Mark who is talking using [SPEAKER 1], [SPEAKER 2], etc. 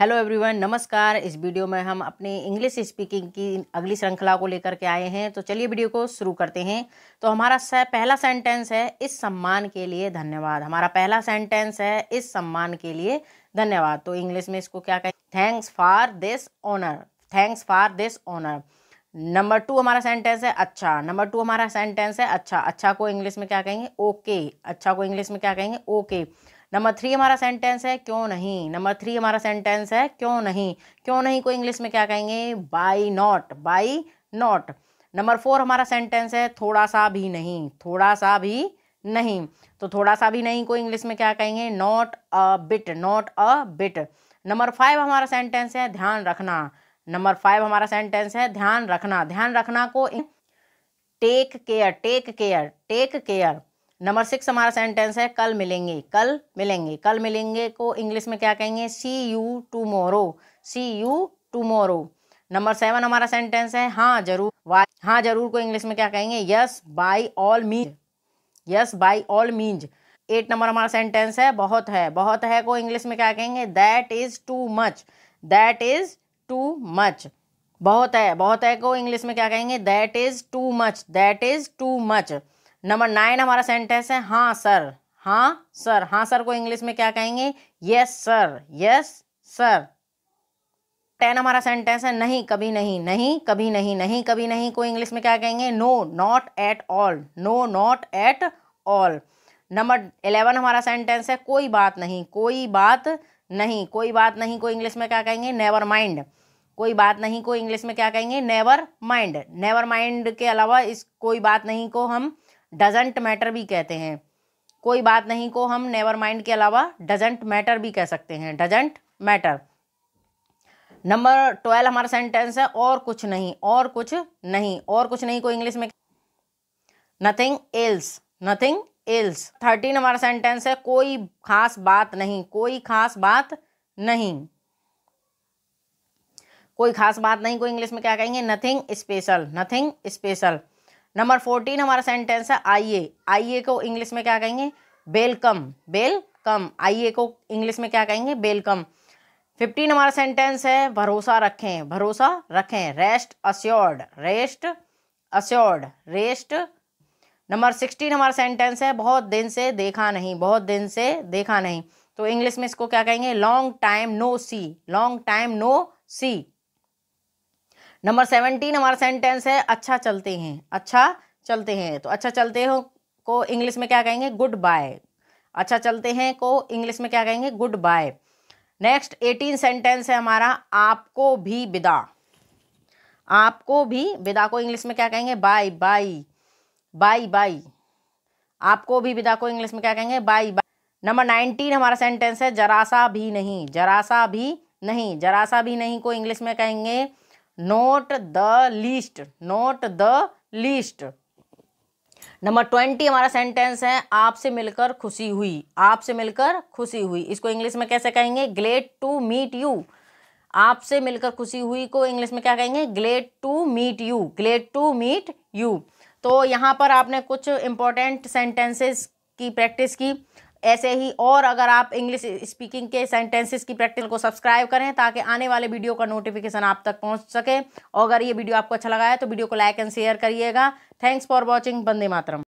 [SPEAKER 1] Hello everyone नमस्कार इस video में हम अपने इंग्लिश स्पीकिंग की अगली श्रृंखला को लेकर के आए हैं तो चलिए वीडियो को शुरू करते हैं तो हमारा पहला सेंटेंस है इस सम्मान के लिए धन्यवाद हमारा पहला सेंटेंस है इस सम्मान के लिए धन्यवाद तो इंग्लिश में इसको क्या कहें thanks for this honour thanks for this honour number two हमारा सेंटेंस है अच्छा नंबर टू हमारा सेंटेंस है अच्छा अच्छा को इंग्लिश में क्या कहेंगे ओके okay. अच्छा को इंग्लिश में क्या कहेंगे ओके okay. नंबर थ्री हमारा सेंटेंस है क्यों नहीं नंबर थ्री हमारा सेंटेंस है क्यों नहीं क्यों नहीं को इंग्लिश में क्या कहेंगे why not why not number four हमारा सेंटेंस है थोड़ा सा भी नहीं थोड़ा सा भी नहीं तो थोड़ा सा भी नहीं को इंग्लिश में क्या कहेंगे not a bit not a bit number five हमारा सेंटेंस है ध्यान रखना नंबर फाइव हमारा सेंटेंस है ध्यान रखना ध्यान रखना को take care take care take care number six हमारा सेंटेंस है कल मिलेंगे कल मिलेंगे कल मिलेंगे को इंग्लिश में क्या कहेंगे see you tomorrow see you tomorrow number seven हमारा सेंटेंस है हाँ जरूर वाई हाँ जरूर को इंग्लिश में क्या कहेंगे yes by all mean yes by all means eight number हमारा सेंटेंस है बहुत है बहुत है को इंग्लिश में क्या कहेंगे that is too much that is too much बहुत है बहुत है को इंग्लिश में क्या कहेंगे that is too much that is too much number nine हमारा सेंटेंस है हाँ सर हाँ सर हाँ सर को इंग्लिश में क्या कहेंगे yes sir yes sir ten हमारा सेंटेंस है नहीं कभी नहीं नहीं कभी नहीं नहीं कभी नहीं को इंग्लिश में क्या कहेंगे no not at all no not at all number eleven हमारा सेंटेंस है कोई बात नहीं कोई बात नहीं कोई बात नहीं को इंग्लिश में क्या कहेंगे नेवर माइंड कोई बात नहीं को इंग्लिश में क्या कहेंगे नेवर माइंड नेवर माइंड के अलावा इस कोई बात नहीं को हम डजेंट मैटर भी कहते हैं कोई बात नहीं को हम नेवर माइंड के अलावा डजेंट मैटर भी कह सकते हैं डजेंट मैटर नंबर ट्वेल्व हमारा सेंटेंस है और कुछ नहीं और कुछ नहीं और कुछ नहीं को इंग्लिश में nothing else nothing else thirteen हमारा सेंटेंस है कोई खास बात नहीं कोई खास बात नहीं कोई खास बात नहीं को इंग्लिश में क्या कहेंगे nothing special nothing special number fourteen हमारा सेंटेंस है आइए आइए को इंग्लिश में क्या कहेंगे वेलकम वेलकम आइए को इंग्लिश में क्या कहेंगे वेलकम फिफ्टीन हमारा सेंटेंस है भरोसा रखें भरोसा रखें rest assured rest assured rest number sixteen हमारा सेंटेंस है बहुत दिन से देखा नहीं बहुत दिन से देखा नहीं तो इंग्लिश में इसको क्या कहेंगे long time no see long time no see number seventeen हमारा सेंटेंस है अच्छा चलते हैं अच्छा चलते हैं तो अच्छा चलते हो को इंग्लिश में क्या कहेंगे गुड बाय अच्छा चलते हैं को इंग्लिश में क्या कहेंगे goodbye next eighteen sentence है हमारा आपको भी विदा आपको भी विदा को इंग्लिश में क्या कहेंगे बाय बाय बाय बाय आपको भी विदा को इंग्लिश में क्या कहेंगे बाय बाय नंबर नाइनटीन हमारा सेंटेंस है जरासा भी नहीं जरासा भी नहीं जरासा भी नहीं को इंग्लिश में कहेंगे note the list note the list number twenty हमारा सेंटेंस है आपसे मिलकर खुशी हुई आपसे मिलकर खुशी हुई इसको इंग्लिश में कैसे कहेंगे ग्लेट टू मीट यू आपसे मिलकर खुशी हुई को इंग्लिश में क्या कहेंगे glad to meet you glad to meet you तो यहाँ पर आपने कुछ इंपॉर्टेंट सेंटेंसेस की प्रैक्टिस की ऐसे ही और अगर आप इंग्लिश स्पीकिंग के सेंटेंसेस की प्रैक्टिस को सब्सक्राइब करें ताकि आने वाले वीडियो का नोटिफिकेशन आप तक पहुंच सके और अगर ये वीडियो आपको अच्छा लगा है तो वीडियो को लाइक एंड शेयर करिएगा थैंक्स फॉर वॉचिंग बंदे मातरम